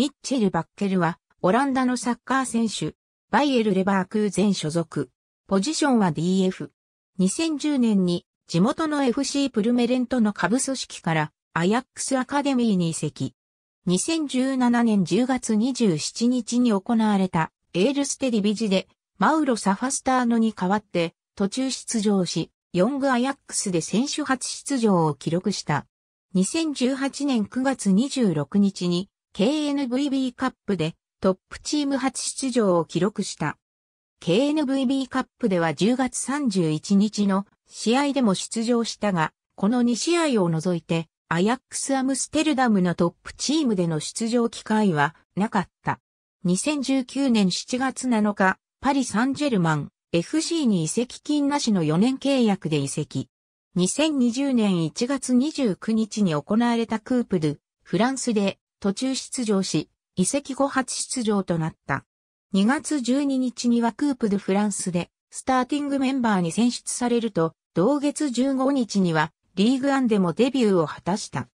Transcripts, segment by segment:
ミッチェル・バッケルは、オランダのサッカー選手、バイエル・レバークーゼン所属。ポジションは DF。2010年に、地元の FC プルメレントの下部組織から、アヤックスアカデミーに移籍。2017年10月27日に行われた、エールステディビジで、マウロ・サファスターノに代わって、途中出場し、ヨング・アヤックスで選手初出場を記録した。2018年9月26日に、KNVB カップでトップチーム初出場を記録した。KNVB カップでは10月31日の試合でも出場したが、この2試合を除いて、アヤックスアムステルダムのトップチームでの出場機会はなかった。2019年7月7日、パリ・サンジェルマン FC に移籍金なしの4年契約で移籍。2020年1月29日に行われたクープル、フランスで途中出場し、移籍後初出場となった。2月12日にはクープドフランスで、スターティングメンバーに選出されると、同月15日には、リーグアンでもデビューを果たした。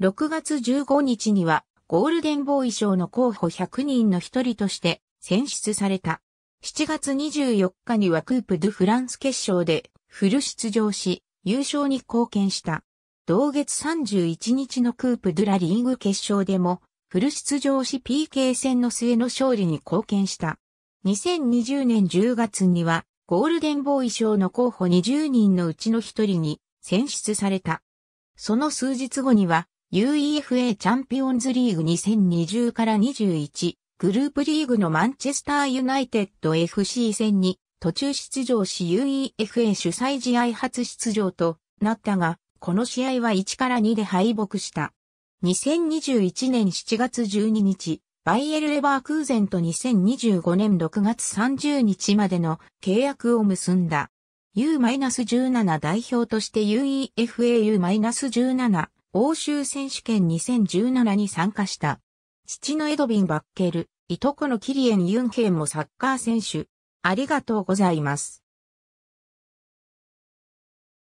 6月15日には、ゴールデンボーイ賞の候補100人の一人として選出された。7月24日にはクープ・ドゥ・フランス決勝でフル出場し、優勝に貢献した。同月31日のクープ・ドゥ・ラ・リーグ決勝でも、フル出場し PK 戦の末の勝利に貢献した。2020年10月には、ゴールデンボーイ賞の候補20人のうちの1人に選出された。その数日後には、UEFA チャンピオンズリーグ2020から21グループリーグのマンチェスターユナイテッド FC 戦に途中出場し UEFA 主催試合初出場となったが、この試合は1から2で敗北した。2021年7月12日、バイエル・レバークーゼンと2025年6月30日までの契約を結んだ。U-17 代表として UEFAU-17 欧州選手権2017に参加した。父のエドビン・バッケル、いとこのキリエン・ユンケンもサッカー選手。ありがとうございます。